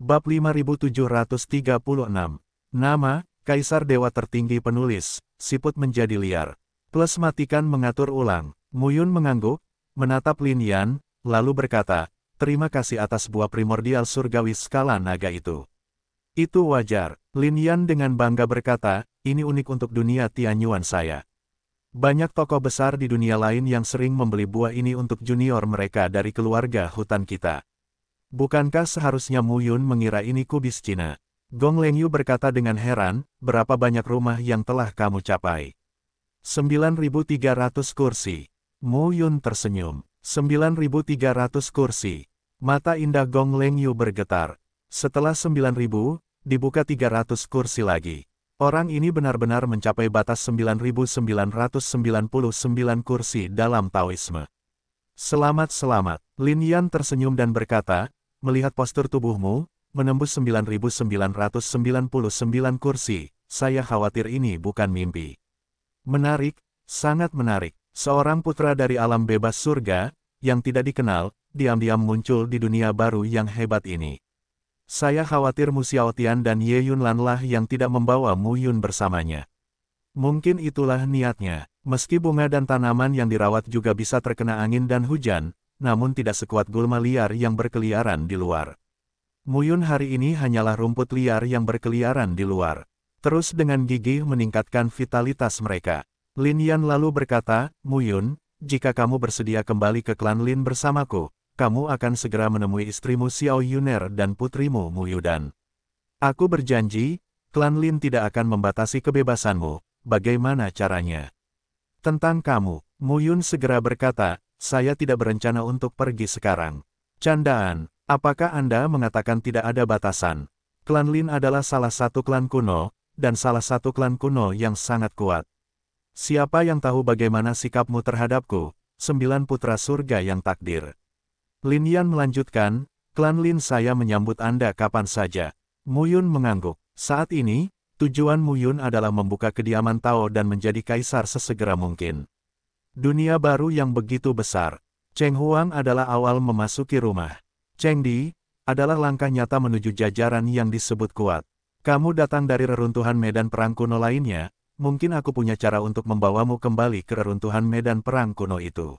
Bab 5736. Nama, Kaisar Dewa Tertinggi Penulis, Siput menjadi liar. Plus matikan mengatur ulang. Muyun mengangguk, menatap Lin Yan, lalu berkata, Terima kasih atas buah primordial surgawi skala naga itu. Itu wajar, Yan dengan bangga berkata, ini unik untuk dunia Tianyuan saya. Banyak tokoh besar di dunia lain yang sering membeli buah ini untuk junior mereka dari keluarga hutan kita. Bukankah seharusnya Mu Yun mengira ini kubis Cina? Gong Leng Yu berkata dengan heran, berapa banyak rumah yang telah kamu capai? 9.300 kursi. Mu Yun tersenyum. 9.300 kursi. Mata indah Gong Leng Yu bergetar. Setelah 9.000, dibuka 300 kursi lagi. Orang ini benar-benar mencapai batas 9.999 kursi dalam Taoisme. Selamat-selamat, Lin Yan tersenyum dan berkata, melihat postur tubuhmu, menembus 9999 kursi, saya khawatir ini bukan mimpi. Menarik, sangat menarik. Seorang putra dari alam bebas surga, yang tidak dikenal, diam-diam muncul di dunia baru yang hebat ini. Saya khawatir Mu Xiaotian dan Ye Yunlanlah yang tidak membawa Mu Yun bersamanya. Mungkin itulah niatnya. Meski bunga dan tanaman yang dirawat juga bisa terkena angin dan hujan, namun tidak sekuat gulma liar yang berkeliaran di luar. Muyun hari ini hanyalah rumput liar yang berkeliaran di luar. Terus dengan gigih meningkatkan vitalitas mereka. Lin Yan lalu berkata, Muyun, jika kamu bersedia kembali ke klan Lin bersamaku, kamu akan segera menemui istrimu Xiao Yuner dan putrimu Muyudan. Aku berjanji, klan Lin tidak akan membatasi kebebasanmu, bagaimana caranya? Tentang kamu, Muyun segera berkata, saya tidak berencana untuk pergi sekarang. Candaan, apakah Anda mengatakan tidak ada batasan? Klan Lin adalah salah satu klan kuno, dan salah satu klan kuno yang sangat kuat. Siapa yang tahu bagaimana sikapmu terhadapku, sembilan putra surga yang takdir. Lin Yan melanjutkan, klan Lin saya menyambut Anda kapan saja. Mu Yun mengangguk. Saat ini, tujuan Mu Yun adalah membuka kediaman Tao dan menjadi kaisar sesegera mungkin. Dunia baru yang begitu besar. Cheng Huang adalah awal memasuki rumah. Cheng Di adalah langkah nyata menuju jajaran yang disebut kuat. Kamu datang dari reruntuhan medan perang kuno lainnya, mungkin aku punya cara untuk membawamu kembali ke reruntuhan medan perang kuno itu.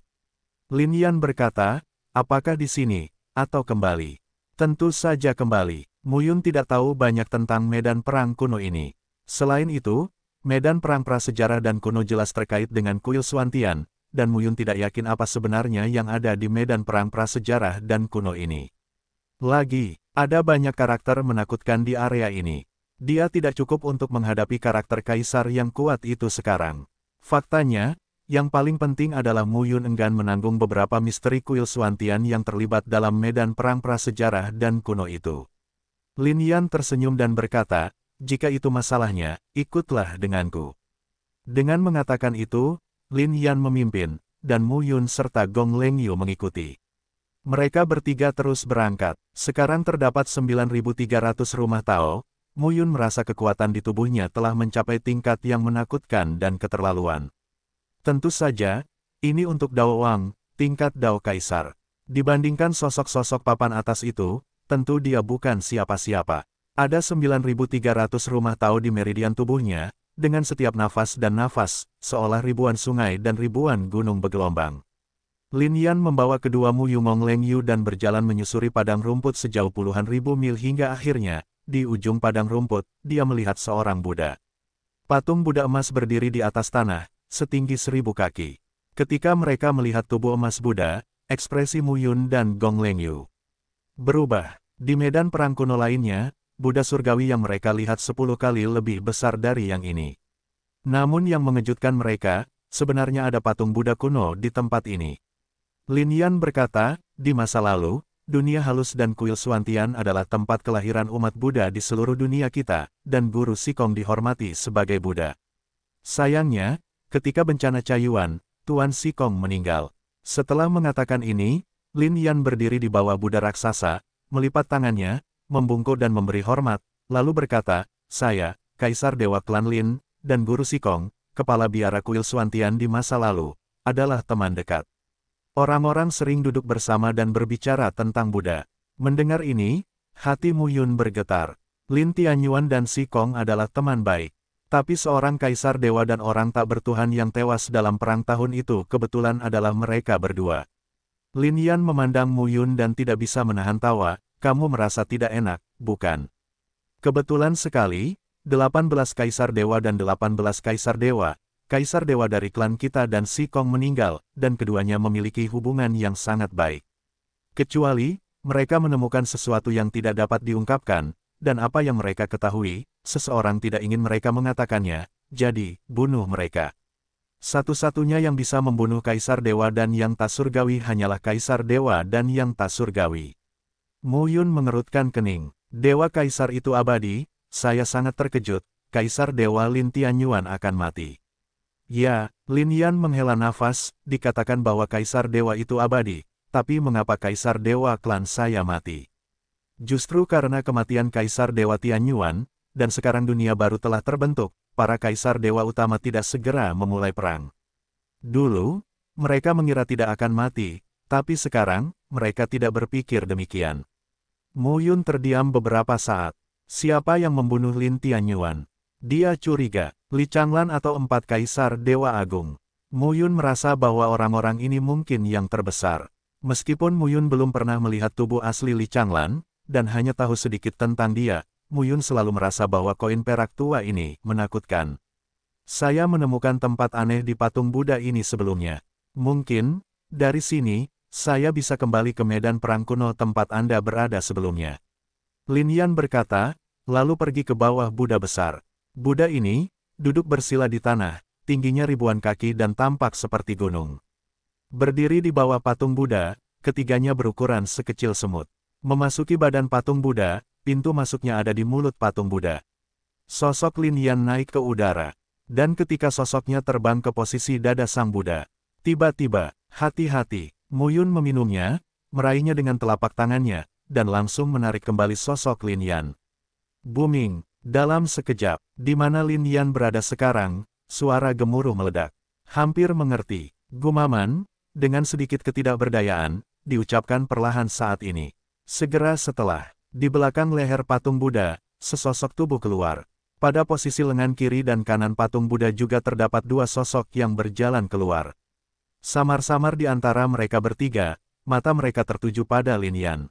Lin Yan berkata, apakah di sini, atau kembali? Tentu saja kembali. Muyun tidak tahu banyak tentang medan perang kuno ini. Selain itu, Medan perang prasejarah dan kuno jelas terkait dengan kuil Swantian, dan Muyun tidak yakin apa sebenarnya yang ada di medan perang prasejarah dan kuno ini. Lagi, ada banyak karakter menakutkan di area ini. Dia tidak cukup untuk menghadapi karakter kaisar yang kuat itu sekarang. Faktanya, yang paling penting adalah Muyun enggan menanggung beberapa misteri kuil Swantian yang terlibat dalam medan perang prasejarah dan kuno itu. Lin Yan tersenyum dan berkata, jika itu masalahnya, ikutlah denganku. Dengan mengatakan itu, Lin Yan memimpin, dan Mu Yun serta Gong Leng Yu mengikuti. Mereka bertiga terus berangkat, sekarang terdapat 9.300 rumah Tao, Mu Yun merasa kekuatan di tubuhnya telah mencapai tingkat yang menakutkan dan keterlaluan. Tentu saja, ini untuk Dao Wang, tingkat Dao Kaisar. Dibandingkan sosok-sosok papan atas itu, tentu dia bukan siapa-siapa. Ada 9.300 rumah tahu di meridian tubuhnya, dengan setiap nafas dan nafas, seolah ribuan sungai dan ribuan gunung bergelombang. Lin Yan membawa kedua Mu Yumong Leng Yu dan berjalan menyusuri padang rumput sejauh puluhan ribu mil hingga akhirnya, di ujung padang rumput, dia melihat seorang Buddha. Patung Buddha emas berdiri di atas tanah, setinggi seribu kaki. Ketika mereka melihat tubuh emas Buddha, ekspresi Mu Yun dan Gong Leng Yu berubah. Di medan perang kuno lainnya, Buddha surgawi yang mereka lihat sepuluh kali lebih besar dari yang ini. Namun yang mengejutkan mereka, sebenarnya ada patung Buddha kuno di tempat ini. Lin Yan berkata, di masa lalu, dunia halus dan kuil Suantian adalah tempat kelahiran umat Buddha di seluruh dunia kita, dan guru Sikong dihormati sebagai Buddha. Sayangnya, ketika bencana Cayuan, Tuan Sikong meninggal. Setelah mengatakan ini, Lin Yan berdiri di bawah Buddha raksasa, melipat tangannya, membungkuk dan memberi hormat, lalu berkata, saya, Kaisar Dewa Klan Lin, dan Guru Sikong, kepala biara kuil Suantian di masa lalu, adalah teman dekat. Orang-orang sering duduk bersama dan berbicara tentang Buddha. Mendengar ini, hati Mu Yun bergetar. Lin Tianyuan dan Sikong adalah teman baik. Tapi seorang kaisar dewa dan orang tak bertuhan yang tewas dalam perang tahun itu kebetulan adalah mereka berdua. Lin Yan memandang Mu Yun dan tidak bisa menahan tawa, kamu merasa tidak enak, bukan? Kebetulan sekali, 18 kaisar dewa dan 18 kaisar dewa, kaisar dewa dari klan kita dan Si Kong meninggal, dan keduanya memiliki hubungan yang sangat baik. Kecuali, mereka menemukan sesuatu yang tidak dapat diungkapkan, dan apa yang mereka ketahui, seseorang tidak ingin mereka mengatakannya, jadi, bunuh mereka. Satu-satunya yang bisa membunuh Kaisar Dewa dan Yang Tasurgawi hanyalah Kaisar Dewa dan Yang Tasurgawi. Mu Yun mengerutkan kening. Dewa Kaisar itu abadi, saya sangat terkejut, Kaisar Dewa Lin Tianyuan akan mati. Ya, Lin Yan menghela nafas, dikatakan bahwa Kaisar Dewa itu abadi, tapi mengapa Kaisar Dewa klan saya mati? Justru karena kematian Kaisar Dewa Tianyuan, dan sekarang dunia baru telah terbentuk, para Kaisar Dewa utama tidak segera memulai perang. Dulu, mereka mengira tidak akan mati, tapi sekarang, mereka tidak berpikir demikian. Mu Yun terdiam beberapa saat. Siapa yang membunuh Lin Tianyuan? Dia curiga, Li Changlan atau empat kaisar Dewa Agung. Mu Yun merasa bahwa orang-orang ini mungkin yang terbesar. Meskipun Mu Yun belum pernah melihat tubuh asli Li Changlan, dan hanya tahu sedikit tentang dia, Mu Yun selalu merasa bahwa koin perak tua ini menakutkan. Saya menemukan tempat aneh di patung Buddha ini sebelumnya. Mungkin, dari sini, saya bisa kembali ke medan perang kuno tempat Anda berada sebelumnya. Lin Yan berkata, lalu pergi ke bawah Buddha besar. Buddha ini, duduk bersila di tanah, tingginya ribuan kaki dan tampak seperti gunung. Berdiri di bawah patung Buddha, ketiganya berukuran sekecil semut. Memasuki badan patung Buddha, pintu masuknya ada di mulut patung Buddha. Sosok Lin Yan naik ke udara. Dan ketika sosoknya terbang ke posisi dada sang Buddha, tiba-tiba, hati-hati, Muyun meminumnya, meraihnya dengan telapak tangannya, dan langsung menarik kembali sosok Lin Yan. Booming, dalam sekejap, di mana Lin Yan berada sekarang, suara gemuruh meledak. Hampir mengerti, gumaman, dengan sedikit ketidakberdayaan, diucapkan perlahan saat ini. Segera setelah, di belakang leher patung Buddha, sesosok tubuh keluar. Pada posisi lengan kiri dan kanan patung Buddha juga terdapat dua sosok yang berjalan keluar. Samar-samar di antara mereka bertiga, mata mereka tertuju pada Lin Yan.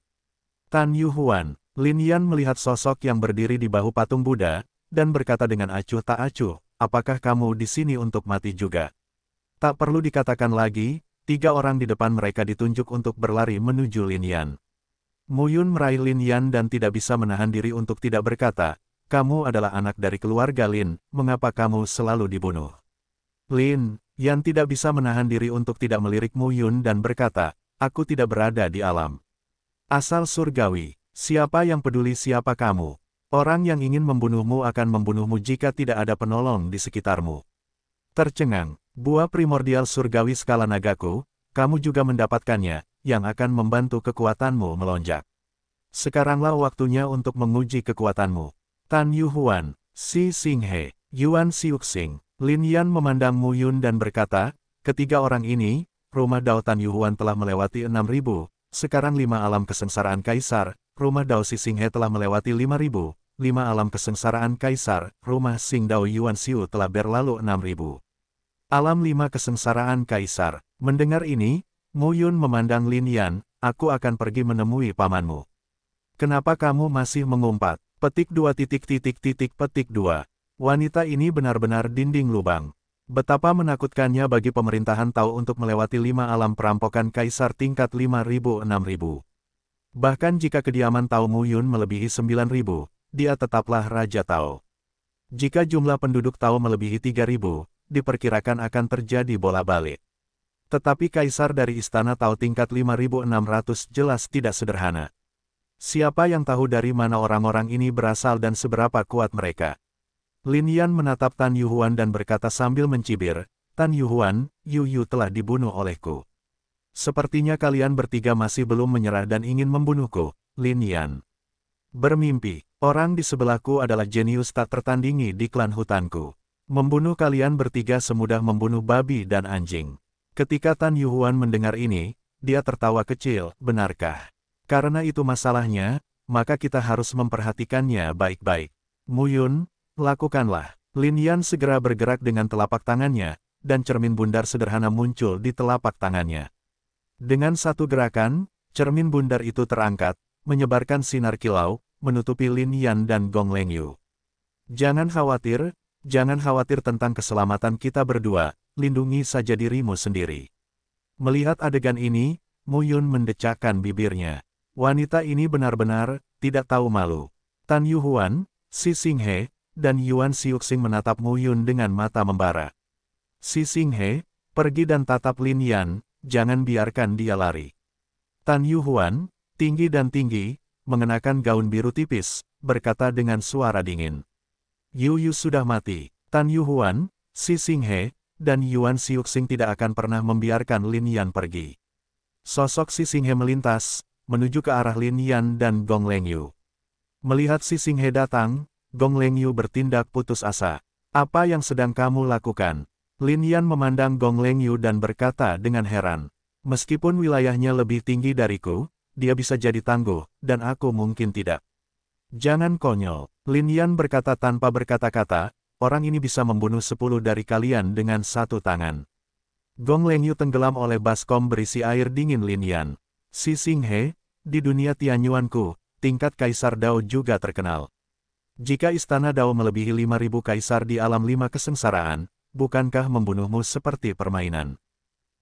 Tan Yu Huan, Lin Yan melihat sosok yang berdiri di bahu patung Buddha, dan berkata dengan acuh tak acuh, apakah kamu di sini untuk mati juga? Tak perlu dikatakan lagi, tiga orang di depan mereka ditunjuk untuk berlari menuju Lin Yan. Yun meraih Lin Yan dan tidak bisa menahan diri untuk tidak berkata, kamu adalah anak dari keluarga Lin, mengapa kamu selalu dibunuh? Lin, Yan tidak bisa menahan diri untuk tidak melirik Mu Yun dan berkata, aku tidak berada di alam. Asal surgawi, siapa yang peduli siapa kamu? Orang yang ingin membunuhmu akan membunuhmu jika tidak ada penolong di sekitarmu. Tercengang, buah primordial surgawi skala nagaku, kamu juga mendapatkannya, yang akan membantu kekuatanmu melonjak. Sekaranglah waktunya untuk menguji kekuatanmu. Tan Yu Huan, Si Singhe, Yuan Siuxing, Lin Yan memandang Mu Yun dan berkata, ketiga orang ini, rumah Dao Tan Yuhuan telah melewati enam ribu, sekarang lima alam kesengsaraan kaisar, rumah Dao Si Sing telah melewati lima ribu, lima alam kesengsaraan kaisar, rumah Sing Dao Yuan Siu telah berlalu enam ribu. Alam lima kesengsaraan kaisar. Mendengar ini, Mu Yun memandang Lin Yan, aku akan pergi menemui pamanmu. Kenapa kamu masih mengumpat? Petik dua titik titik titik petik dua. Wanita ini benar-benar dinding lubang. Betapa menakutkannya bagi pemerintahan Tao untuk melewati lima alam perampokan kaisar tingkat 5000-6000. Bahkan jika kediaman Tao Muyun melebihi 9000, dia tetaplah Raja Tao. Jika jumlah penduduk Tao melebihi 3000, diperkirakan akan terjadi bola balik. Tetapi kaisar dari istana Tao tingkat 5600 jelas tidak sederhana. Siapa yang tahu dari mana orang-orang ini berasal dan seberapa kuat mereka? Lin Yan menatap Tan Yuhuan dan berkata sambil mencibir, Tan Yuhuan, Yu Yu telah dibunuh olehku. Sepertinya kalian bertiga masih belum menyerah dan ingin membunuhku, Lin Yan. Bermimpi, orang di sebelahku adalah jenius tak tertandingi di klan hutanku. Membunuh kalian bertiga semudah membunuh babi dan anjing. Ketika Tan Yuhuan mendengar ini, dia tertawa kecil, benarkah? Karena itu masalahnya, maka kita harus memperhatikannya baik-baik. Muyun, Lakukanlah. Lin Yan segera bergerak dengan telapak tangannya, dan cermin bundar sederhana muncul di telapak tangannya. Dengan satu gerakan, cermin bundar itu terangkat, menyebarkan sinar kilau, menutupi Lin Yan dan Gong Leng Yu. Jangan khawatir, jangan khawatir tentang keselamatan kita berdua, lindungi saja dirimu sendiri. Melihat adegan ini, Mu Yun mendecakkan bibirnya. Wanita ini benar-benar tidak tahu malu. Tan Yuhuan, Si Sing dan Yuan Siuxing menatap Mu Yun dengan mata membara. Si Xing pergi dan tatap Lin Yan, jangan biarkan dia lari. Tan Yuhuan, tinggi dan tinggi, mengenakan gaun biru tipis, berkata dengan suara dingin. Yu Yu sudah mati, Tan Yuhuan, Si Xing dan Yuan Siuxing tidak akan pernah membiarkan Lin Yan pergi. Sosok Si Xing melintas, menuju ke arah Lin Yan dan Gong Leng Yu. Melihat Si Xing datang, Gong Leng Yu bertindak putus asa. Apa yang sedang kamu lakukan? Lin Yan memandang Gong Leng Yu dan berkata dengan heran. Meskipun wilayahnya lebih tinggi dariku, dia bisa jadi tangguh, dan aku mungkin tidak. Jangan konyol, Lin Yan berkata tanpa berkata-kata, orang ini bisa membunuh sepuluh dari kalian dengan satu tangan. Gong Leng Yu tenggelam oleh baskom berisi air dingin Lin Yan. Si Sing He, di dunia Tianyuanku, tingkat Kaisar Dao juga terkenal. Jika Istana Dao melebihi ribu kaisar di alam lima kesengsaraan, bukankah membunuhmu seperti permainan?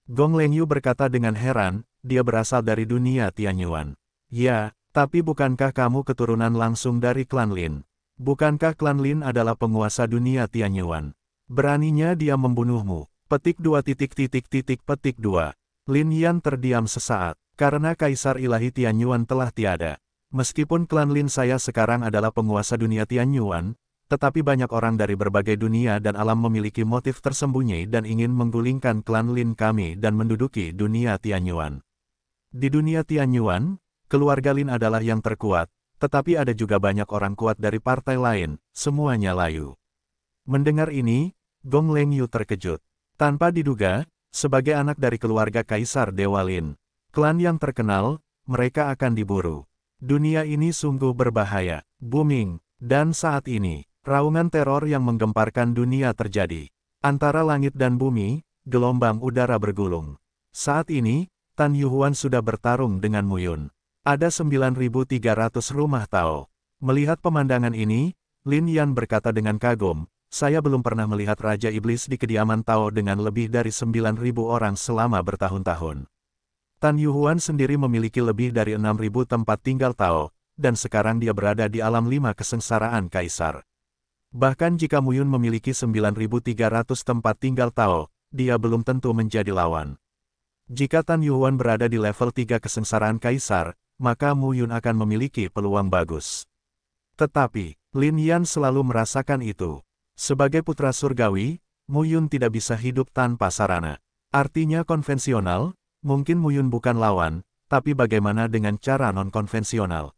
Gong Lengyu berkata dengan heran, dia berasal dari dunia Tianyuan. Ya, tapi bukankah kamu keturunan langsung dari klan Lin? Bukankah klan Lin adalah penguasa dunia Tianyuan? Beraninya dia membunuhmu. Petik dua titik titik titik petik dua. Lin Yan terdiam sesaat, karena Kaisar Ilahi Tianyuan telah tiada. Meskipun klan Lin saya sekarang adalah penguasa dunia Tianyuan, tetapi banyak orang dari berbagai dunia dan alam memiliki motif tersembunyi dan ingin menggulingkan klan Lin kami dan menduduki dunia Tianyuan. Di dunia Tianyuan, keluarga Lin adalah yang terkuat, tetapi ada juga banyak orang kuat dari partai lain, semuanya layu. Mendengar ini, Gong Leng Yu terkejut. Tanpa diduga, sebagai anak dari keluarga Kaisar Dewa Lin, klan yang terkenal, mereka akan diburu. Dunia ini sungguh berbahaya, booming, dan saat ini, raungan teror yang menggemparkan dunia terjadi. Antara langit dan bumi, gelombang udara bergulung. Saat ini, Tan Yuhuan sudah bertarung dengan Muyun. Ada 9.300 rumah Tao. Melihat pemandangan ini, Lin Yan berkata dengan kagum, saya belum pernah melihat Raja Iblis di kediaman Tao dengan lebih dari 9.000 orang selama bertahun-tahun. Tan Yuhuan sendiri memiliki lebih dari 6.000 tempat tinggal Tao, dan sekarang dia berada di alam lima kesengsaraan Kaisar. Bahkan jika Muyun memiliki 9.300 tempat tinggal Tao, dia belum tentu menjadi lawan. Jika Tan Yuhuan berada di level 3 kesengsaraan Kaisar, maka Muyun akan memiliki peluang bagus. Tetapi, Lin Yan selalu merasakan itu. Sebagai putra surgawi, Muyun tidak bisa hidup tanpa sarana. Artinya konvensional, Mungkin Muyun bukan lawan, tapi bagaimana dengan cara non-konvensional?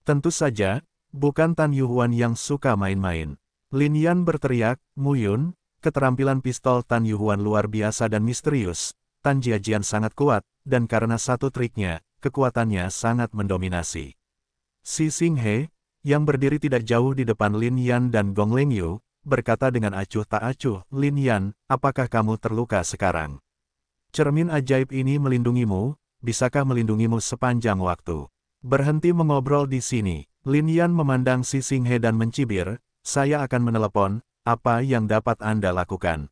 Tentu saja, bukan Tan Yuhuan yang suka main-main. Lin Yan berteriak, Muyun, keterampilan pistol Tan Yuhuan luar biasa dan misterius, Tan Jiajian sangat kuat, dan karena satu triknya, kekuatannya sangat mendominasi. Si Xing He, yang berdiri tidak jauh di depan Lin Yan dan Gong Ling Yu, berkata dengan acuh tak acuh, Lin Yan, apakah kamu terluka sekarang? Cermin ajaib ini melindungimu, bisakah melindungimu sepanjang waktu? Berhenti mengobrol di sini. Lin Yan memandang si He dan mencibir, saya akan menelepon, apa yang dapat Anda lakukan?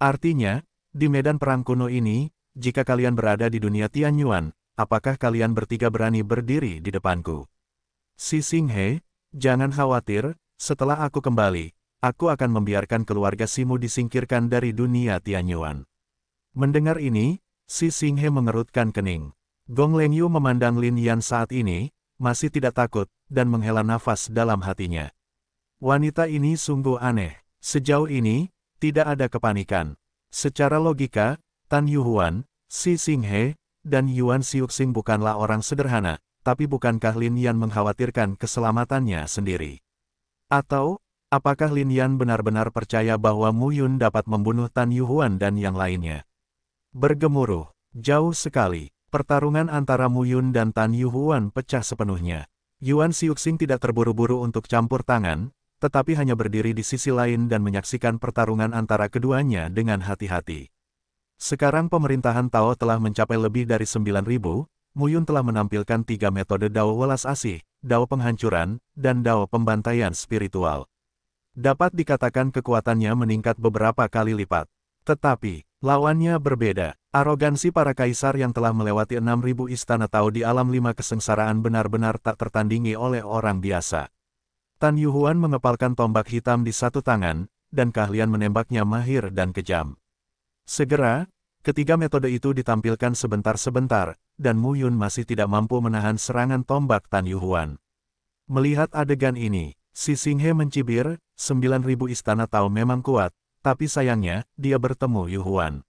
Artinya, di medan perang kuno ini, jika kalian berada di dunia Tianyuan, apakah kalian bertiga berani berdiri di depanku? Si He, jangan khawatir, setelah aku kembali, aku akan membiarkan keluarga Simu disingkirkan dari dunia Tianyuan. Mendengar ini, si Singhe mengerutkan kening. Gong Lengyu memandang Lin Yan saat ini, masih tidak takut, dan menghela nafas dalam hatinya. Wanita ini sungguh aneh. Sejauh ini, tidak ada kepanikan. Secara logika, Tan Yuhuan, Si Singhe, dan Yuan Xiuxing bukanlah orang sederhana, tapi bukankah Lin Yan mengkhawatirkan keselamatannya sendiri? Atau, apakah Lin Yan benar-benar percaya bahwa Mu Yun dapat membunuh Tan Yuhuan dan yang lainnya? Bergemuruh, jauh sekali, pertarungan antara Mu Yun dan Tan Yu Huan pecah sepenuhnya. Yuan Siuxing tidak terburu-buru untuk campur tangan, tetapi hanya berdiri di sisi lain dan menyaksikan pertarungan antara keduanya dengan hati-hati. Sekarang pemerintahan Tao telah mencapai lebih dari 9.000, Yun telah menampilkan tiga metode Dao Welas Asih, Dao Penghancuran, dan Dao Pembantaian Spiritual. Dapat dikatakan kekuatannya meningkat beberapa kali lipat. Tetapi, Lawannya berbeda. Arogansi para kaisar yang telah melewati 6.000 istana tahu di alam lima kesengsaraan benar-benar tak tertandingi oleh orang biasa. Tan Yuhuan mengepalkan tombak hitam di satu tangan, dan keahlian menembaknya mahir dan kejam. Segera, ketiga metode itu ditampilkan sebentar-sebentar, dan Mu Yun masih tidak mampu menahan serangan tombak Tan Yuhuan. Melihat adegan ini, Si Singhe mencibir, 9.000 istana tahu memang kuat, tapi sayangnya, dia bertemu Yuhuan.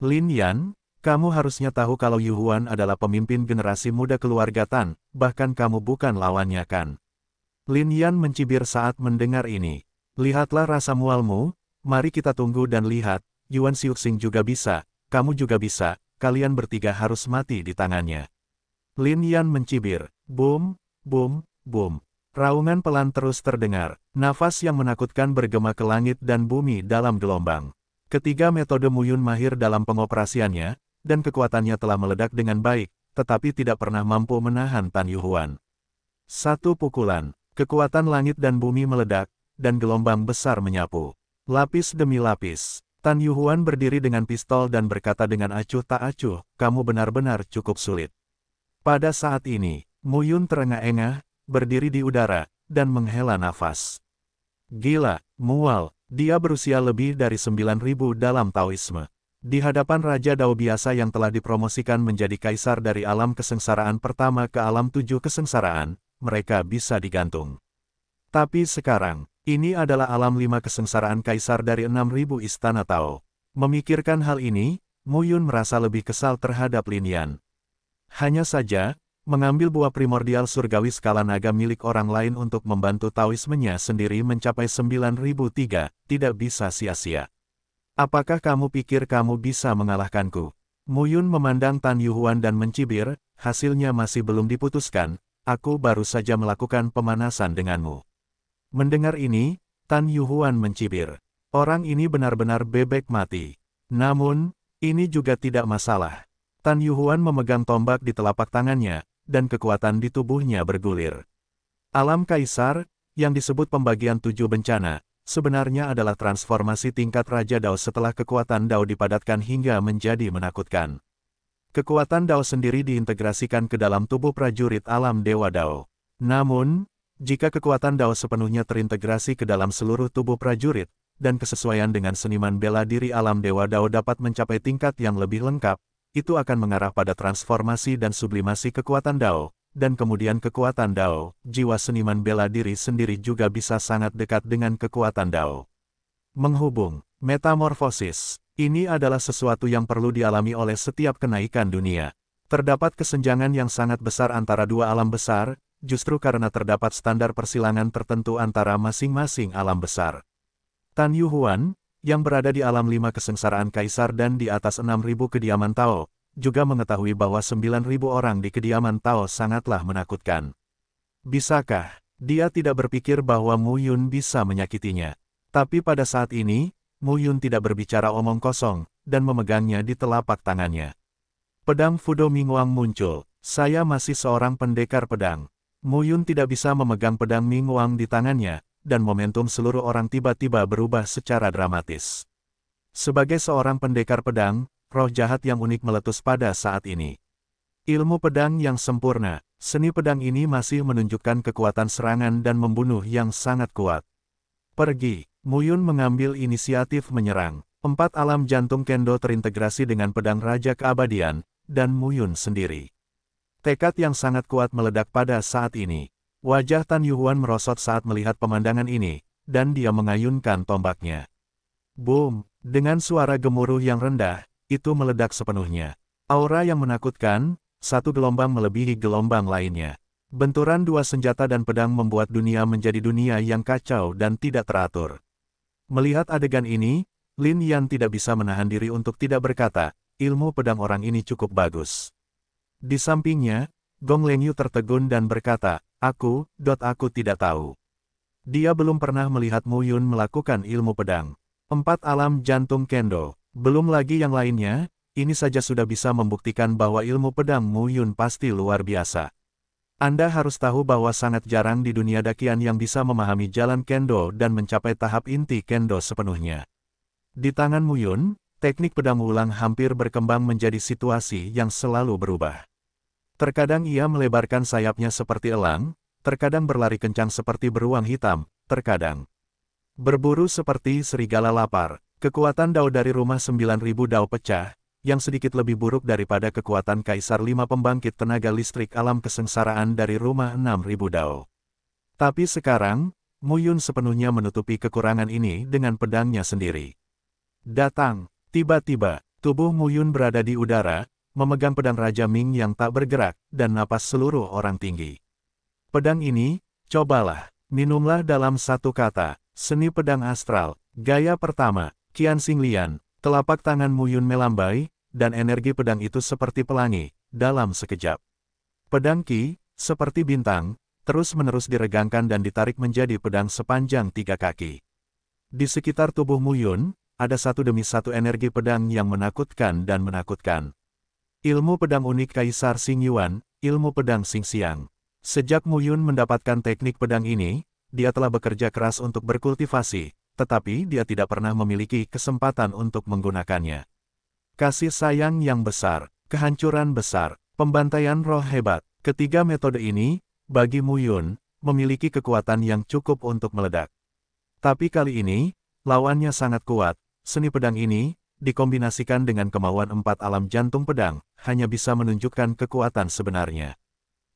Lin Yan, kamu harusnya tahu kalau Yuhuan adalah pemimpin generasi muda keluarga Tan, bahkan kamu bukan lawannya kan. Lin Yan mencibir saat mendengar ini. Lihatlah rasa mualmu, mari kita tunggu dan lihat, Yuan Xiuxing juga bisa, kamu juga bisa, kalian bertiga harus mati di tangannya. Lin Yan mencibir, boom, boom, boom. Raungan pelan terus terdengar, Nafas yang menakutkan bergema ke langit dan bumi dalam gelombang. Ketiga metode Muyun mahir dalam pengoperasiannya, dan kekuatannya telah meledak dengan baik, tetapi tidak pernah mampu menahan Tan Yuhuan. Satu pukulan, kekuatan langit dan bumi meledak, dan gelombang besar menyapu. Lapis demi lapis, Tan Yuhuan berdiri dengan pistol dan berkata dengan acuh tak acuh, kamu benar-benar cukup sulit. Pada saat ini, Muyun terengah-engah, berdiri di udara, dan menghela nafas. Gila, mual, dia berusia lebih dari 9.000 dalam Taoisme. Di hadapan Raja Dao biasa yang telah dipromosikan menjadi kaisar dari alam kesengsaraan pertama ke alam tujuh kesengsaraan, mereka bisa digantung. Tapi sekarang, ini adalah alam lima kesengsaraan kaisar dari enam ribu istana Tao. Memikirkan hal ini, Muyun merasa lebih kesal terhadap Linian. Hanya saja, Mengambil buah primordial surgawi skala naga milik orang lain untuk membantu Taoismenya sendiri mencapai 9003, tidak bisa sia-sia. Apakah kamu pikir kamu bisa mengalahkanku? Muyun memandang Tan Yuhuan dan mencibir, hasilnya masih belum diputuskan, aku baru saja melakukan pemanasan denganmu. Mendengar ini, Tan Yuhuan mencibir. Orang ini benar-benar bebek mati. Namun, ini juga tidak masalah. Tan Yuhuan memegang tombak di telapak tangannya, dan kekuatan di tubuhnya bergulir. Alam Kaisar, yang disebut pembagian tujuh bencana, sebenarnya adalah transformasi tingkat Raja Dao setelah kekuatan Dao dipadatkan hingga menjadi menakutkan. Kekuatan Dao sendiri diintegrasikan ke dalam tubuh prajurit alam Dewa Dao. Namun, jika kekuatan Dao sepenuhnya terintegrasi ke dalam seluruh tubuh prajurit, dan kesesuaian dengan seniman bela diri alam Dewa Dao dapat mencapai tingkat yang lebih lengkap, itu akan mengarah pada transformasi dan sublimasi kekuatan Dao, dan kemudian kekuatan Dao, jiwa seniman bela diri sendiri juga bisa sangat dekat dengan kekuatan Dao. Menghubung, metamorfosis, ini adalah sesuatu yang perlu dialami oleh setiap kenaikan dunia. Terdapat kesenjangan yang sangat besar antara dua alam besar, justru karena terdapat standar persilangan tertentu antara masing-masing alam besar. Tan Yuhuan, yang berada di alam lima kesengsaraan kaisar dan di atas enam ribu kediaman Tao, juga mengetahui bahwa sembilan ribu orang di kediaman Tao sangatlah menakutkan. Bisakah, dia tidak berpikir bahwa Mu Yun bisa menyakitinya. Tapi pada saat ini, Mu Yun tidak berbicara omong kosong, dan memegangnya di telapak tangannya. Pedang Fudo Mingguang muncul, saya masih seorang pendekar pedang. Mu Yun tidak bisa memegang pedang Mingguang di tangannya, dan momentum seluruh orang tiba-tiba berubah secara dramatis. Sebagai seorang pendekar pedang, roh jahat yang unik meletus pada saat ini. Ilmu pedang yang sempurna, seni pedang ini masih menunjukkan kekuatan serangan dan membunuh yang sangat kuat. Pergi, Muyun mengambil inisiatif menyerang. Empat alam jantung kendo terintegrasi dengan pedang Raja Keabadian, dan Muyun sendiri. Tekad yang sangat kuat meledak pada saat ini. Wajah Tan Yuhuan merosot saat melihat pemandangan ini, dan dia mengayunkan tombaknya. Boom! Dengan suara gemuruh yang rendah, itu meledak sepenuhnya. Aura yang menakutkan, satu gelombang melebihi gelombang lainnya. Benturan dua senjata dan pedang membuat dunia menjadi dunia yang kacau dan tidak teratur. Melihat adegan ini, Lin Yan tidak bisa menahan diri untuk tidak berkata, ilmu pedang orang ini cukup bagus. Di sampingnya, Gong Leng Yu tertegun dan berkata, Aku, dot aku tidak tahu. Dia belum pernah melihat Mu Yun melakukan ilmu pedang. Empat alam jantung kendo. Belum lagi yang lainnya, ini saja sudah bisa membuktikan bahwa ilmu pedang Mu Yun pasti luar biasa. Anda harus tahu bahwa sangat jarang di dunia dakian yang bisa memahami jalan kendo dan mencapai tahap inti kendo sepenuhnya. Di tangan Mu Yun, teknik pedang ulang hampir berkembang menjadi situasi yang selalu berubah. Terkadang ia melebarkan sayapnya seperti elang, terkadang berlari kencang seperti beruang hitam, terkadang berburu seperti serigala lapar. Kekuatan dao dari rumah 9000 dao pecah, yang sedikit lebih buruk daripada kekuatan Kaisar 5 pembangkit tenaga listrik alam kesengsaraan dari rumah 6000 dao. Tapi sekarang, Muyun sepenuhnya menutupi kekurangan ini dengan pedangnya sendiri. Datang, tiba-tiba, tubuh Muyun berada di udara, memegang pedang Raja Ming yang tak bergerak, dan napas seluruh orang tinggi. Pedang ini, cobalah, minumlah dalam satu kata, seni pedang astral, gaya pertama, Kian singlian, telapak tangan Muyun melambai, dan energi pedang itu seperti pelangi, dalam sekejap. Pedang Ki, seperti bintang, terus-menerus diregangkan dan ditarik menjadi pedang sepanjang tiga kaki. Di sekitar tubuh Muyun, ada satu demi satu energi pedang yang menakutkan dan menakutkan Ilmu pedang unik Kaisar Singyuan, Yuan, ilmu pedang Sing Xiang. Sejak Mu Yun mendapatkan teknik pedang ini, dia telah bekerja keras untuk berkultivasi, tetapi dia tidak pernah memiliki kesempatan untuk menggunakannya. Kasih sayang yang besar, kehancuran besar, pembantaian roh hebat. Ketiga metode ini, bagi Mu Yun, memiliki kekuatan yang cukup untuk meledak. Tapi kali ini, lawannya sangat kuat, seni pedang ini, dikombinasikan dengan kemauan empat alam jantung pedang, hanya bisa menunjukkan kekuatan sebenarnya.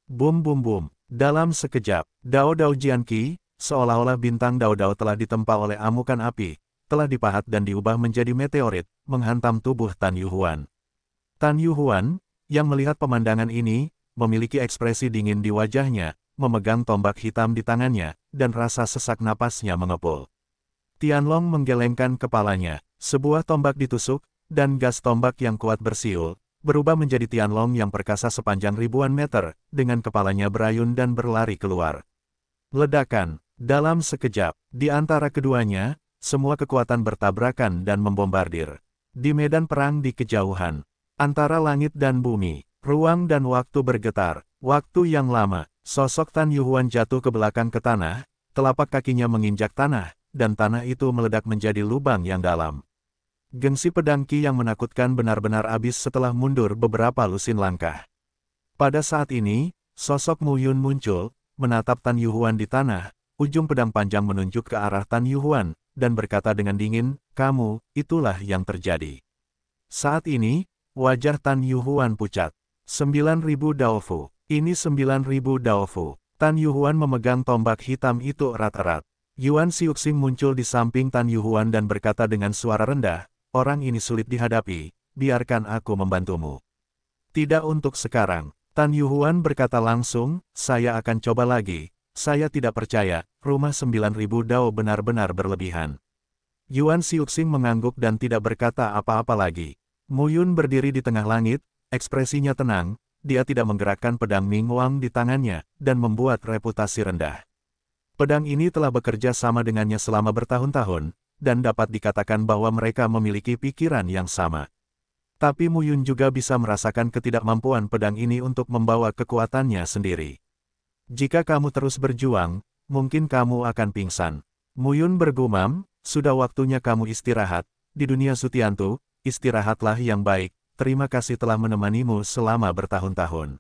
Bum bum bum, dalam sekejap, Dao Dao Jianqi, seolah-olah bintang Dao Dao telah ditempa oleh amukan api, telah dipahat dan diubah menjadi meteorit, menghantam tubuh Tan Yuhuan. Tan Yuhuan, yang melihat pemandangan ini, memiliki ekspresi dingin di wajahnya, memegang tombak hitam di tangannya, dan rasa sesak napasnya mengepul. long menggelengkan kepalanya, sebuah tombak ditusuk, dan gas tombak yang kuat bersiul, berubah menjadi Tianlong yang perkasa sepanjang ribuan meter, dengan kepalanya berayun dan berlari keluar. Ledakan, dalam sekejap, di antara keduanya, semua kekuatan bertabrakan dan membombardir. Di medan perang di kejauhan, antara langit dan bumi, ruang dan waktu bergetar, waktu yang lama, sosok Tan Yuhuan jatuh ke belakang ke tanah, telapak kakinya menginjak tanah, dan tanah itu meledak menjadi lubang yang dalam. Gengsi pedang Ki yang menakutkan benar-benar habis setelah mundur beberapa lusin langkah. Pada saat ini, sosok Mu Yun muncul, menatap Tan Yuhuan di tanah, ujung pedang panjang menunjuk ke arah Tan Yuhuan, dan berkata dengan dingin, kamu, itulah yang terjadi. Saat ini, wajah Tan Yuhuan pucat. 9.000 Daofu. Ini 9.000 Daofu. Tan Yuhuan memegang tombak hitam itu erat-erat. Yuan Xiuxing muncul di samping Tan Yuhuan dan berkata dengan suara rendah, orang ini sulit dihadapi, biarkan aku membantumu. Tidak untuk sekarang, Tan Yuhuan berkata langsung, saya akan coba lagi, saya tidak percaya, rumah 9000 Dao benar-benar berlebihan. Yuan Xiuxing mengangguk dan tidak berkata apa-apa lagi. Mu Yun berdiri di tengah langit, ekspresinya tenang, dia tidak menggerakkan pedang Ming Wang di tangannya, dan membuat reputasi rendah. Pedang ini telah bekerja sama dengannya selama bertahun-tahun, dan dapat dikatakan bahwa mereka memiliki pikiran yang sama. Tapi Mu Yun juga bisa merasakan ketidakmampuan pedang ini untuk membawa kekuatannya sendiri. Jika kamu terus berjuang, mungkin kamu akan pingsan. Mu Yun bergumam, sudah waktunya kamu istirahat, di dunia Sutiantu, istirahatlah yang baik, terima kasih telah menemanimu selama bertahun-tahun.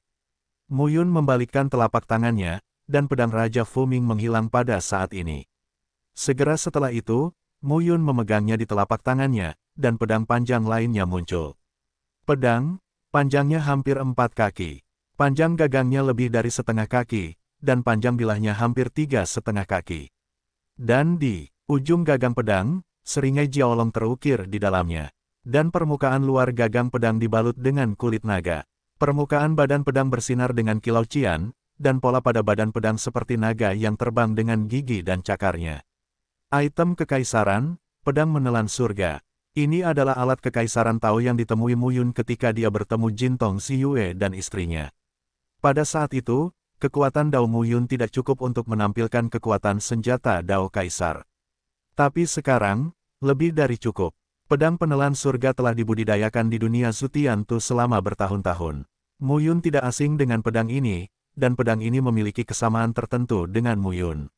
Mu Yun membalikkan telapak tangannya, dan pedang Raja Fuming menghilang pada saat ini. Segera setelah itu, Mu Yun memegangnya di telapak tangannya, dan pedang panjang lainnya muncul. Pedang, panjangnya hampir empat kaki. Panjang gagangnya lebih dari setengah kaki, dan panjang bilahnya hampir tiga setengah kaki. Dan di ujung gagang pedang, seringai jiaolong terukir di dalamnya. Dan permukaan luar gagang pedang dibalut dengan kulit naga. Permukaan badan pedang bersinar dengan kilau cian dan pola pada badan pedang seperti naga yang terbang dengan gigi dan cakarnya. Item Kekaisaran, Pedang Menelan Surga. Ini adalah alat kekaisaran Tao yang ditemui Muyun ketika dia bertemu Jin Tong Si Yue dan istrinya. Pada saat itu, kekuatan Dao Muyun tidak cukup untuk menampilkan kekuatan senjata Dao Kaisar. Tapi sekarang, lebih dari cukup. Pedang penelan surga telah dibudidayakan di dunia Zutian Zutiantu selama bertahun-tahun. Muyun tidak asing dengan pedang ini, dan pedang ini memiliki kesamaan tertentu dengan Muyun.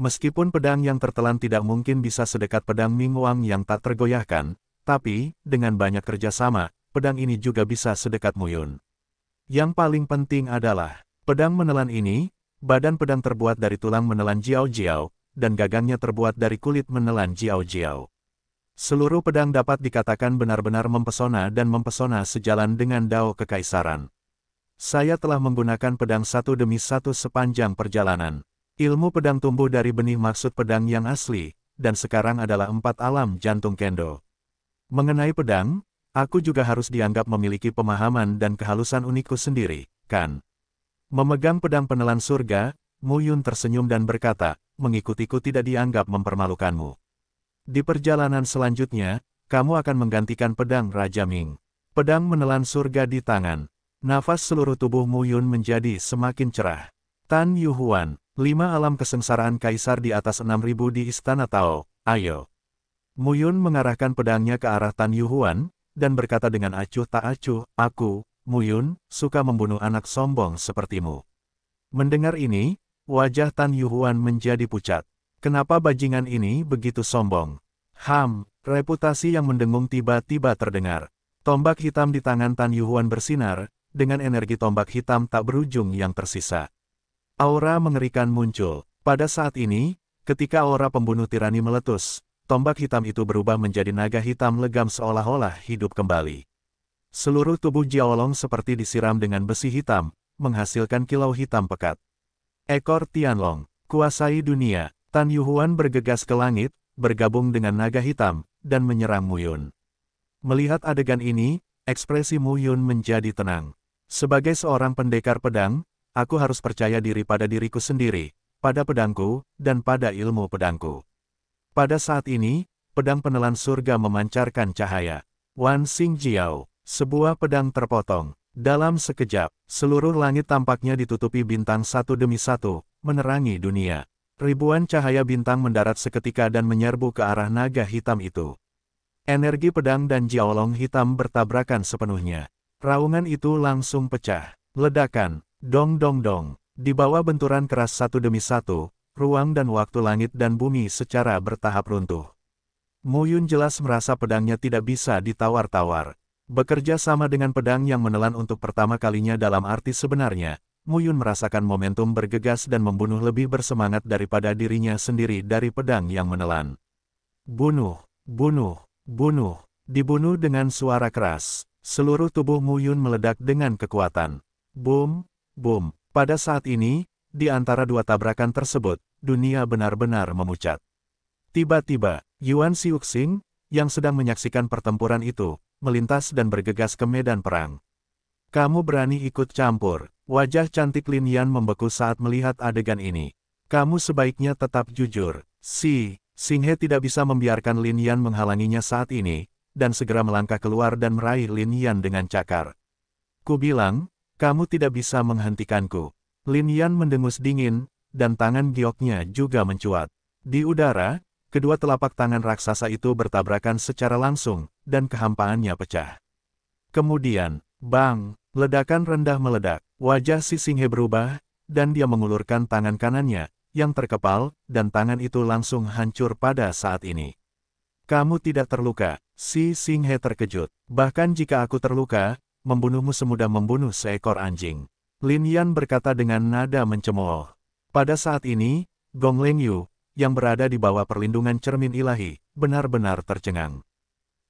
Meskipun pedang yang tertelan tidak mungkin bisa sedekat pedang Ming Wang yang tak tergoyahkan, tapi, dengan banyak kerjasama, pedang ini juga bisa sedekat Muyun. Yang paling penting adalah, pedang menelan ini, badan pedang terbuat dari tulang menelan Jiao Jiao, dan gagangnya terbuat dari kulit menelan Jiao Jiao. Seluruh pedang dapat dikatakan benar-benar mempesona dan mempesona sejalan dengan Dao Kekaisaran. Saya telah menggunakan pedang satu demi satu sepanjang perjalanan. Ilmu pedang tumbuh dari benih maksud pedang yang asli, dan sekarang adalah empat alam jantung kendo. Mengenai pedang, aku juga harus dianggap memiliki pemahaman dan kehalusan unikku sendiri, kan? Memegang pedang penelan surga, Muyun tersenyum dan berkata, mengikutiku tidak dianggap mempermalukanmu. Di perjalanan selanjutnya, kamu akan menggantikan pedang Raja Ming. Pedang menelan surga di tangan, Nafas seluruh tubuh Mu Yun menjadi semakin cerah. Tan Yu Huan, lima alam kesengsaraan kaisar di atas enam ribu di Istana Tao, ayo. Mu Yun mengarahkan pedangnya ke arah Tan Yu Huan dan berkata dengan acuh tak acuh, aku, Mu Yun, suka membunuh anak sombong sepertimu. Mendengar ini, wajah Tan Yu Huan menjadi pucat. Kenapa bajingan ini begitu sombong? Ham, reputasi yang mendengung tiba-tiba terdengar. Tombak hitam di tangan Tan Yu Huan bersinar, dengan energi tombak hitam tak berujung yang tersisa. Aura mengerikan muncul. Pada saat ini, ketika aura pembunuh tirani meletus, tombak hitam itu berubah menjadi naga hitam legam seolah-olah hidup kembali. Seluruh tubuh Jiaolong seperti disiram dengan besi hitam, menghasilkan kilau hitam pekat. Ekor Tianlong, kuasai dunia, Tan Yuhuan bergegas ke langit, bergabung dengan naga hitam, dan menyerang Muyun. Melihat adegan ini, ekspresi Muyun menjadi tenang. Sebagai seorang pendekar pedang, aku harus percaya diri pada diriku sendiri, pada pedangku, dan pada ilmu pedangku. Pada saat ini, pedang penelan surga memancarkan cahaya. Wan Sing Jiao, sebuah pedang terpotong. Dalam sekejap, seluruh langit tampaknya ditutupi bintang satu demi satu, menerangi dunia. Ribuan cahaya bintang mendarat seketika dan menyerbu ke arah naga hitam itu. Energi pedang dan jiaolong hitam bertabrakan sepenuhnya. Raungan itu langsung pecah. Ledakan, dong dong dong, Di bawah benturan keras satu demi satu, ruang dan waktu langit dan bumi secara bertahap runtuh. Muyun jelas merasa pedangnya tidak bisa ditawar-tawar. Bekerja sama dengan pedang yang menelan untuk pertama kalinya dalam arti sebenarnya, Muyun merasakan momentum bergegas dan membunuh lebih bersemangat daripada dirinya sendiri dari pedang yang menelan. Bunuh, bunuh, bunuh, dibunuh dengan suara keras. Seluruh tubuh Muyun meledak dengan kekuatan. Boom, boom. Pada saat ini, di antara dua tabrakan tersebut, dunia benar-benar memucat. Tiba-tiba, Yuan Xiuxing, yang sedang menyaksikan pertempuran itu, melintas dan bergegas ke medan perang. Kamu berani ikut campur, wajah cantik Lin Yan membeku saat melihat adegan ini. Kamu sebaiknya tetap jujur, si Singhe tidak bisa membiarkan Lin Yan menghalanginya saat ini, dan segera melangkah keluar dan meraih Lin Yan dengan cakar. Ku bilang, kamu tidak bisa menghentikanku. Lin Yan mendengus dingin, dan tangan gioknya juga mencuat. Di udara, kedua telapak tangan raksasa itu bertabrakan secara langsung, dan kehampaannya pecah. Kemudian, bang, ledakan rendah meledak, wajah si Singhe berubah, dan dia mengulurkan tangan kanannya, yang terkepal, dan tangan itu langsung hancur pada saat ini. Kamu tidak terluka, si Singhe terkejut. Bahkan jika aku terluka, membunuhmu semudah membunuh seekor anjing. Lin Yan berkata dengan nada mencemooh. Pada saat ini, Gong Leng Yu, yang berada di bawah perlindungan cermin ilahi, benar-benar tercengang.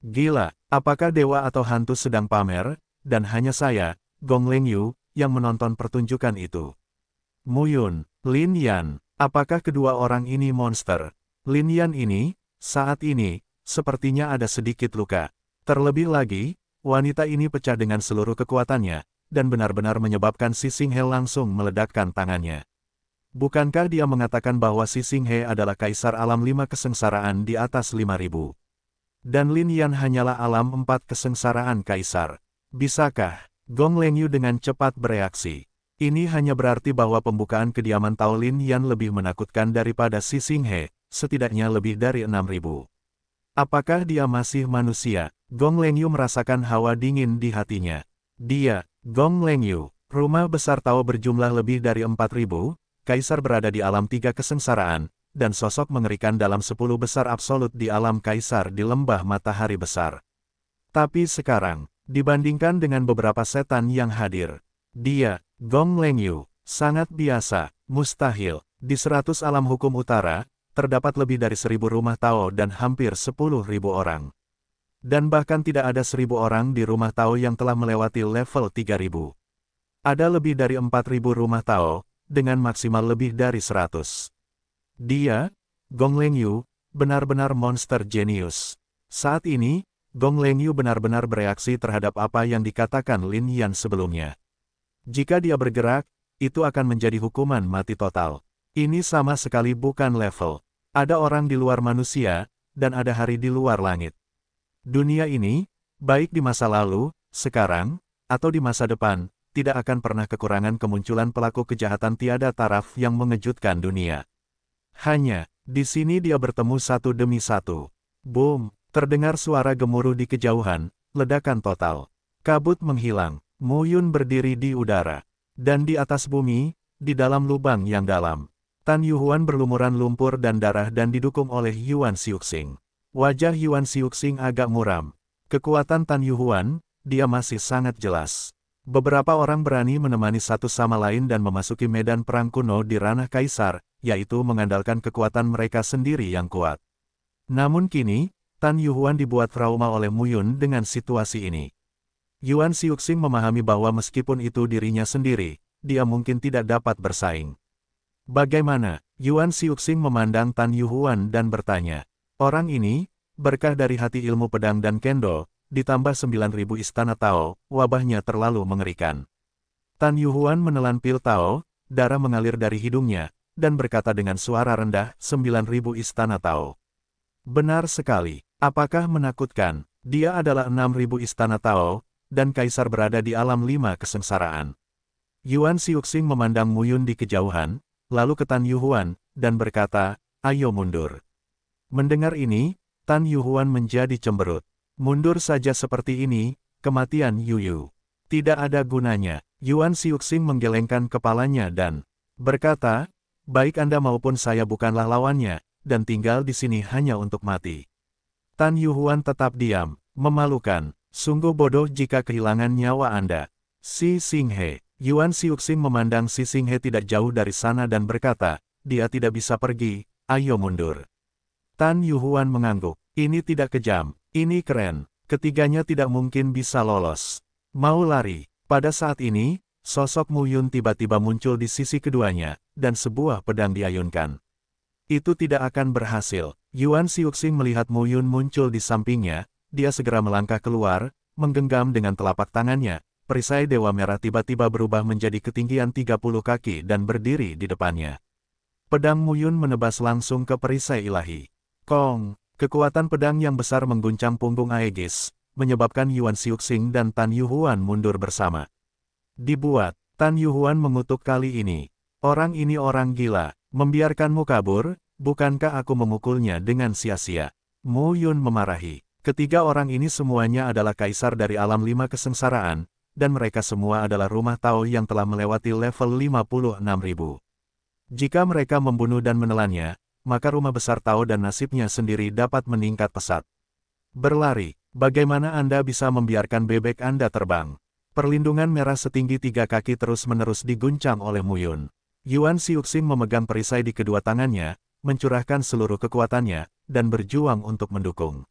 Gila, apakah dewa atau hantu sedang pamer, dan hanya saya, Gong Leng Yu, yang menonton pertunjukan itu. Mu Yun, Lin Yan, apakah kedua orang ini monster? Lin Yan ini, saat ini, sepertinya ada sedikit luka. Terlebih lagi, wanita ini pecah dengan seluruh kekuatannya, dan benar-benar menyebabkan Si Singhe langsung meledakkan tangannya. Bukankah dia mengatakan bahwa Si Singhe adalah kaisar alam lima kesengsaraan di atas lima ribu? Dan Lin Yan hanyalah alam empat kesengsaraan kaisar. Bisakah, Gong Leng Yu dengan cepat bereaksi. Ini hanya berarti bahwa pembukaan kediaman Tao Lin Yan lebih menakutkan daripada Si Singhe, setidaknya lebih dari enam ribu. Apakah dia masih manusia? Gong Lengyu merasakan hawa dingin di hatinya. Dia, Gong Lengyu, rumah besar Tao berjumlah lebih dari 4.000, Kaisar berada di alam tiga kesengsaraan, dan sosok mengerikan dalam 10 besar absolut di alam Kaisar di lembah matahari besar. Tapi sekarang, dibandingkan dengan beberapa setan yang hadir, dia, Gong Lengyu, sangat biasa, mustahil, di 100 alam hukum utara, terdapat lebih dari seribu rumah Tao dan hampir sepuluh ribu orang. Dan bahkan tidak ada seribu orang di rumah Tao yang telah melewati level 3000. Ada lebih dari empat ribu rumah Tao, dengan maksimal lebih dari seratus. Dia, Gong Lengyu, benar-benar monster genius. Saat ini, Gong Lengyu benar-benar bereaksi terhadap apa yang dikatakan Lin Yan sebelumnya. Jika dia bergerak, itu akan menjadi hukuman mati total. Ini sama sekali bukan level. Ada orang di luar manusia, dan ada hari di luar langit. Dunia ini, baik di masa lalu, sekarang, atau di masa depan, tidak akan pernah kekurangan kemunculan pelaku kejahatan tiada taraf yang mengejutkan dunia. Hanya, di sini dia bertemu satu demi satu. Boom, terdengar suara gemuruh di kejauhan, ledakan total. Kabut menghilang, Muyun berdiri di udara. Dan di atas bumi, di dalam lubang yang dalam. Tan Yuhuan berlumuran lumpur dan darah dan didukung oleh Yuan Xiuxing. Wajah Yuan Xiuxing agak muram. Kekuatan Tan Yuhuan, dia masih sangat jelas. Beberapa orang berani menemani satu sama lain dan memasuki medan perang kuno di ranah kaisar, yaitu mengandalkan kekuatan mereka sendiri yang kuat. Namun kini, Tan Yuhuan dibuat trauma oleh Mu Yun dengan situasi ini. Yuan Xiuxing memahami bahwa meskipun itu dirinya sendiri, dia mungkin tidak dapat bersaing. Bagaimana? Yuan Siuxing memandang Tan Yuhuan dan bertanya. Orang ini, berkah dari hati ilmu pedang dan kendo, ditambah 9.000 istana Tao, wabahnya terlalu mengerikan. Tan Yuhuan menelan pil Tao, darah mengalir dari hidungnya, dan berkata dengan suara rendah, 9.000 istana Tao. Benar sekali, apakah menakutkan, dia adalah 6.000 istana Tao, dan kaisar berada di alam lima kesengsaraan. Yuan Siuxing memandang Muyun di kejauhan, lalu ke Tan Yuhuan, dan berkata, ayo mundur. Mendengar ini, Tan Yuhuan menjadi cemberut. Mundur saja seperti ini, kematian Yuyu. Tidak ada gunanya. Yuan Siuxing menggelengkan kepalanya dan berkata, baik Anda maupun saya bukanlah lawannya, dan tinggal di sini hanya untuk mati. Tan Yuhuan tetap diam, memalukan, sungguh bodoh jika kehilangan nyawa Anda. Si Singhe. Yuan Siuxing memandang Si Singhe tidak jauh dari sana dan berkata, dia tidak bisa pergi, ayo mundur. Tan Yuhuan mengangguk, ini tidak kejam, ini keren, ketiganya tidak mungkin bisa lolos. Mau lari, pada saat ini, sosok Mu Yun tiba-tiba muncul di sisi keduanya, dan sebuah pedang diayunkan. Itu tidak akan berhasil, Yuan Xiuxing melihat Mu Yun muncul di sampingnya, dia segera melangkah keluar, menggenggam dengan telapak tangannya, perisai Dewa Merah tiba-tiba berubah menjadi ketinggian 30 kaki dan berdiri di depannya. Pedang Muyun menebas langsung ke perisai ilahi. Kong, kekuatan pedang yang besar mengguncang punggung Aegis, menyebabkan Yuan Xiuxing dan Tan Yuhuan mundur bersama. Dibuat, Tan Yuhuan mengutuk kali ini. Orang ini orang gila, membiarkanmu kabur, bukankah aku memukulnya dengan sia-sia? Mu Yun memarahi. Ketiga orang ini semuanya adalah kaisar dari alam lima kesengsaraan, dan mereka semua adalah rumah Tao yang telah melewati level 56.000. Jika mereka membunuh dan menelannya, maka rumah besar Tao dan nasibnya sendiri dapat meningkat pesat. Berlari, bagaimana Anda bisa membiarkan bebek Anda terbang? Perlindungan merah setinggi tiga kaki terus-menerus diguncang oleh Muyun. Yuan Siuxing memegang perisai di kedua tangannya, mencurahkan seluruh kekuatannya, dan berjuang untuk mendukung.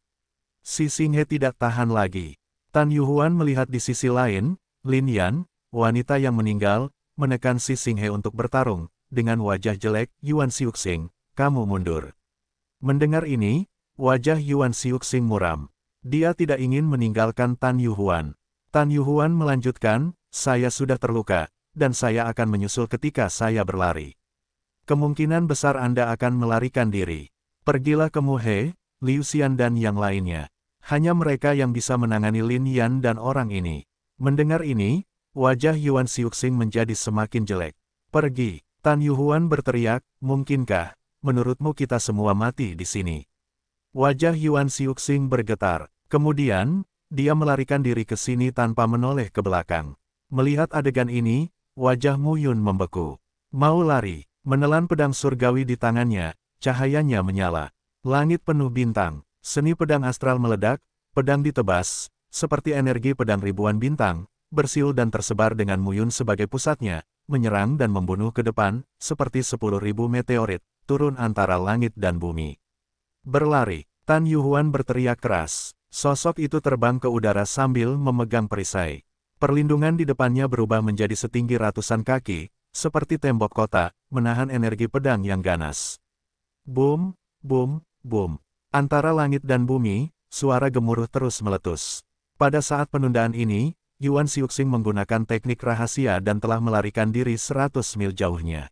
Si Xinghe tidak tahan lagi. Tan Yuhuan melihat di sisi lain, Lin Yan, wanita yang meninggal, menekan Si Singhe untuk bertarung, dengan wajah jelek, Yuan Xing, kamu mundur. Mendengar ini, wajah Yuan Xing muram. Dia tidak ingin meninggalkan Tan Yu Huan. Tan Yu Huan melanjutkan, saya sudah terluka, dan saya akan menyusul ketika saya berlari. Kemungkinan besar Anda akan melarikan diri. Pergilah ke Muhe, Liu Xian dan yang lainnya. Hanya mereka yang bisa menangani Lin Yan dan orang ini. Mendengar ini, wajah Yuan Xiuxing menjadi semakin jelek. Pergi, Tan Yuhuan berteriak, mungkinkah, menurutmu kita semua mati di sini? Wajah Yuan Xiuxing bergetar. Kemudian, dia melarikan diri ke sini tanpa menoleh ke belakang. Melihat adegan ini, wajah Mu Yun membeku. Mau lari, menelan pedang surgawi di tangannya, cahayanya menyala. Langit penuh bintang, seni pedang astral meledak, pedang ditebas, seperti energi pedang ribuan bintang, bersiul dan tersebar dengan Muyun sebagai pusatnya, menyerang dan membunuh ke depan, seperti sepuluh ribu meteorit, turun antara langit dan bumi. Berlari, Tan Yuhuan berteriak keras. Sosok itu terbang ke udara sambil memegang perisai. Perlindungan di depannya berubah menjadi setinggi ratusan kaki, seperti tembok kota, menahan energi pedang yang ganas. Boom, boom, boom. Antara langit dan bumi, suara gemuruh terus meletus. Pada saat penundaan ini, Yuan Xiuxing menggunakan teknik rahasia dan telah melarikan diri 100 mil jauhnya.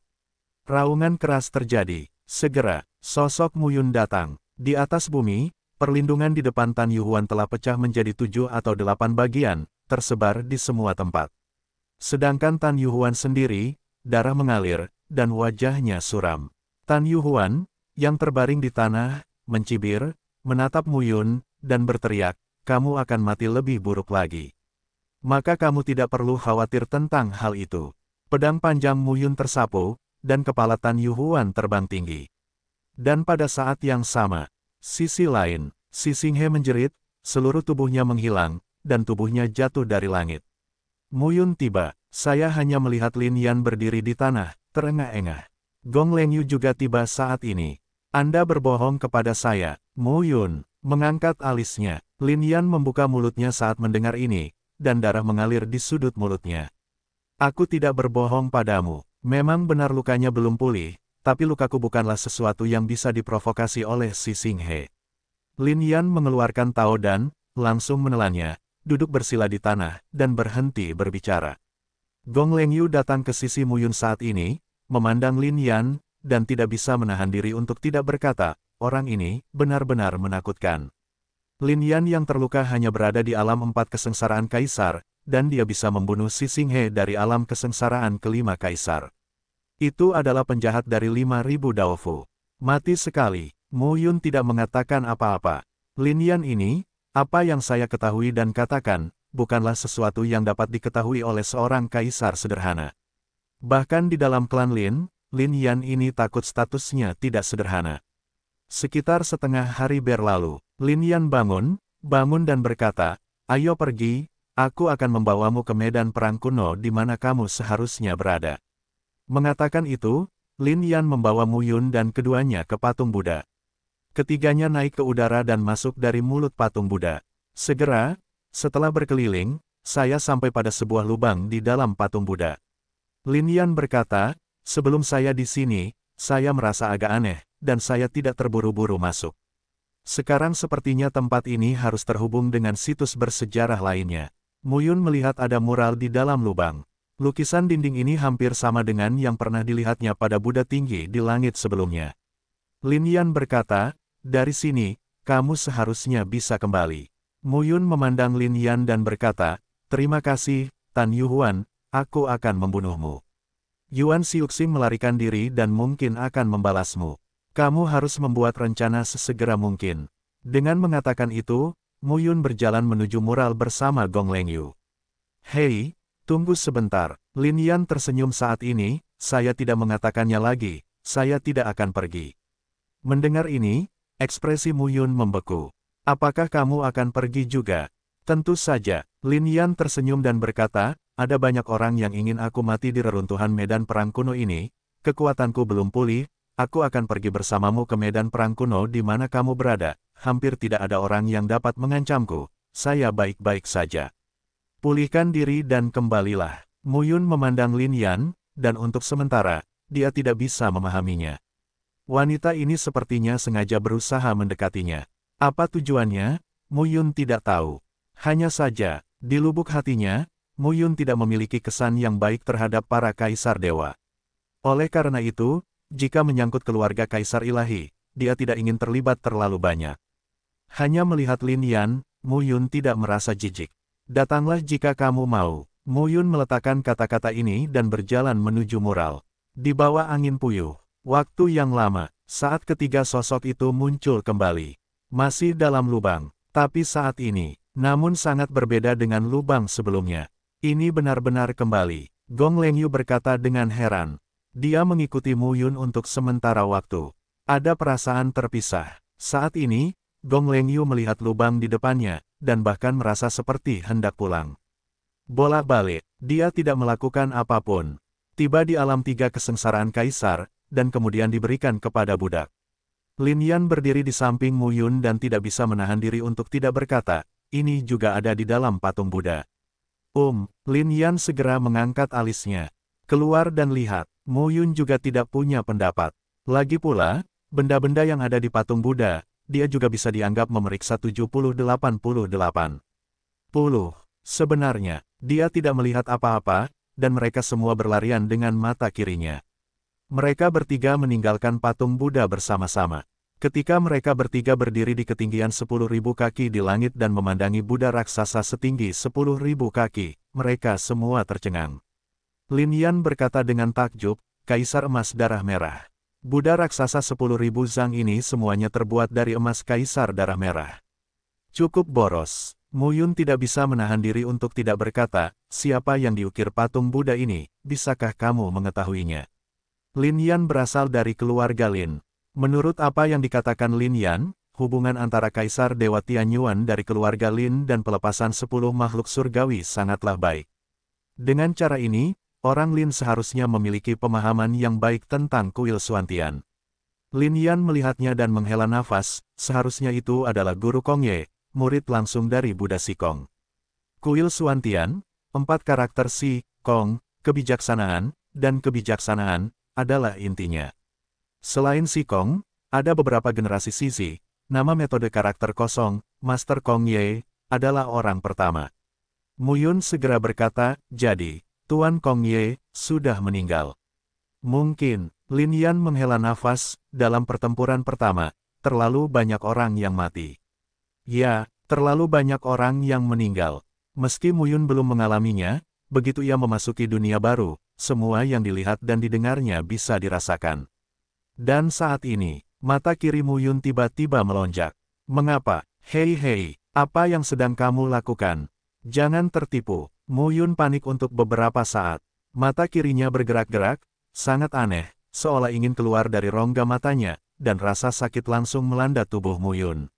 Raungan keras terjadi. Segera, sosok Muyun datang. Di atas bumi, perlindungan di depan Tan Yuhuan telah pecah menjadi tujuh atau delapan bagian, tersebar di semua tempat. Sedangkan Tan Yuhuan sendiri, darah mengalir, dan wajahnya suram. Tan Yuhuan, yang terbaring di tanah, mencibir, menatap Muyun, dan berteriak, kamu akan mati lebih buruk lagi. Maka kamu tidak perlu khawatir tentang hal itu. Pedang panjang Muyun tersapu, dan kepala Tan Yu Huan terbang tinggi. Dan pada saat yang sama, sisi lain, si He menjerit, seluruh tubuhnya menghilang, dan tubuhnya jatuh dari langit. Muyun tiba, saya hanya melihat Lin Yan berdiri di tanah, terengah-engah. Gong Leng Yu juga tiba saat ini. Anda berbohong kepada saya, Muyun. Mengangkat alisnya, Lin Yan membuka mulutnya saat mendengar ini, dan darah mengalir di sudut mulutnya. Aku tidak berbohong padamu, memang benar lukanya belum pulih, tapi lukaku bukanlah sesuatu yang bisa diprovokasi oleh si Sing He. Lin Yan mengeluarkan Tao Dan, langsung menelannya, duduk bersila di tanah, dan berhenti berbicara. Gong Leng Yu datang ke sisi Mu Yun saat ini, memandang Lin Yan, dan tidak bisa menahan diri untuk tidak berkata, Orang ini benar-benar menakutkan. Lin Yan yang terluka hanya berada di alam empat kesengsaraan kaisar, dan dia bisa membunuh Si Sing He dari alam kesengsaraan kelima kaisar. Itu adalah penjahat dari lima ribu Daofu. Mati sekali, Mu Yun tidak mengatakan apa-apa. Lin Yan ini, apa yang saya ketahui dan katakan, bukanlah sesuatu yang dapat diketahui oleh seorang kaisar sederhana. Bahkan di dalam klan Lin, Lin Yan ini takut statusnya tidak sederhana. Sekitar setengah hari berlalu, Lin Yan bangun, bangun dan berkata, Ayo pergi, aku akan membawamu ke medan perang kuno di mana kamu seharusnya berada. Mengatakan itu, Lin Yan membawa Mu Yun dan keduanya ke patung Buddha. Ketiganya naik ke udara dan masuk dari mulut patung Buddha. Segera, setelah berkeliling, saya sampai pada sebuah lubang di dalam patung Buddha. Lin Yan berkata, sebelum saya di sini, saya merasa agak aneh dan saya tidak terburu-buru masuk. Sekarang sepertinya tempat ini harus terhubung dengan situs bersejarah lainnya. Muyun melihat ada mural di dalam lubang. Lukisan dinding ini hampir sama dengan yang pernah dilihatnya pada Buddha tinggi di langit sebelumnya. Lin Yan berkata, dari sini, kamu seharusnya bisa kembali. Muyun memandang Lin Yan dan berkata, terima kasih, Tan Yu Huan, aku akan membunuhmu. Yuan Siuxi melarikan diri dan mungkin akan membalasmu. Kamu harus membuat rencana sesegera mungkin. Dengan mengatakan itu, Muyun berjalan menuju mural bersama Gong Lengyu. Hei, tunggu sebentar. Lin Yan tersenyum saat ini, saya tidak mengatakannya lagi, saya tidak akan pergi. Mendengar ini, ekspresi Muyun membeku. Apakah kamu akan pergi juga? Tentu saja, Lin Yan tersenyum dan berkata, ada banyak orang yang ingin aku mati di reruntuhan medan perang kuno ini, kekuatanku belum pulih, Aku akan pergi bersamamu ke medan perang kuno di mana kamu berada, hampir tidak ada orang yang dapat mengancamku, saya baik-baik saja. Pulihkan diri dan kembalilah. Muyun memandang Lin Yan, dan untuk sementara, dia tidak bisa memahaminya. Wanita ini sepertinya sengaja berusaha mendekatinya. Apa tujuannya? Muyun tidak tahu. Hanya saja, di lubuk hatinya, Muyun tidak memiliki kesan yang baik terhadap para kaisar dewa. Oleh karena itu, jika menyangkut keluarga Kaisar Ilahi, dia tidak ingin terlibat terlalu banyak. Hanya melihat Lin Yan, Mu Yun tidak merasa jijik. Datanglah jika kamu mau. Mu Yun meletakkan kata-kata ini dan berjalan menuju mural. Di bawah angin puyuh, waktu yang lama, saat ketiga sosok itu muncul kembali. Masih dalam lubang, tapi saat ini, namun sangat berbeda dengan lubang sebelumnya. Ini benar-benar kembali. Gong Lengyu berkata dengan heran, dia mengikuti Yun untuk sementara waktu. Ada perasaan terpisah. Saat ini, Gong Leng Yu melihat lubang di depannya, dan bahkan merasa seperti hendak pulang. Bolak-balik, dia tidak melakukan apapun. Tiba di alam tiga kesengsaraan kaisar, dan kemudian diberikan kepada budak. Lin Yan berdiri di samping Mu Yun dan tidak bisa menahan diri untuk tidak berkata, ini juga ada di dalam patung Buddha. Um, Lin Yan segera mengangkat alisnya. Keluar dan lihat, Mo Yun juga tidak punya pendapat. Lagi pula, benda-benda yang ada di patung Buddha, dia juga bisa dianggap memeriksa 7088. Puluh. Sebenarnya, dia tidak melihat apa-apa, dan mereka semua berlarian dengan mata kirinya. Mereka bertiga meninggalkan patung Buddha bersama-sama. Ketika mereka bertiga berdiri di ketinggian 10.000 kaki di langit dan memandangi Buddha raksasa setinggi 10.000 kaki, mereka semua tercengang. Lin Yan berkata dengan takjub, Kaisar Emas Darah Merah. Buddha raksasa 10.000 zhang ini semuanya terbuat dari emas kaisar darah merah. Cukup boros. Muyun tidak bisa menahan diri untuk tidak berkata, siapa yang diukir patung Buddha ini, bisakah kamu mengetahuinya? Lin Yan berasal dari keluarga Lin. Menurut apa yang dikatakan Lin Yan, hubungan antara Kaisar Dewa Tianyuan dari keluarga Lin dan pelepasan 10 makhluk surgawi sangatlah baik. Dengan cara ini, orang Lin seharusnya memiliki pemahaman yang baik tentang kuil Suantian. Lin Yan melihatnya dan menghela nafas, seharusnya itu adalah guru Kong Ye, murid langsung dari Buddha Sikong. Kuil Suantian, empat karakter Si, Kong, kebijaksanaan, dan kebijaksanaan, adalah intinya. Selain Si Kong, ada beberapa generasi Sisi, nama metode karakter kosong, Master Kong Ye, adalah orang pertama. Muyun segera berkata, jadi, Tuan Kong Ye, sudah meninggal. Mungkin, Lin Yan menghela nafas, dalam pertempuran pertama, terlalu banyak orang yang mati. Ya, terlalu banyak orang yang meninggal. Meski Muyun belum mengalaminya, begitu ia memasuki dunia baru, semua yang dilihat dan didengarnya bisa dirasakan. Dan saat ini, mata kiri Muyun tiba-tiba melonjak. Mengapa? Hei hei, apa yang sedang kamu lakukan? Jangan tertipu, Muyun panik untuk beberapa saat. Mata kirinya bergerak-gerak, sangat aneh, seolah ingin keluar dari rongga matanya, dan rasa sakit langsung melanda tubuh Muyun.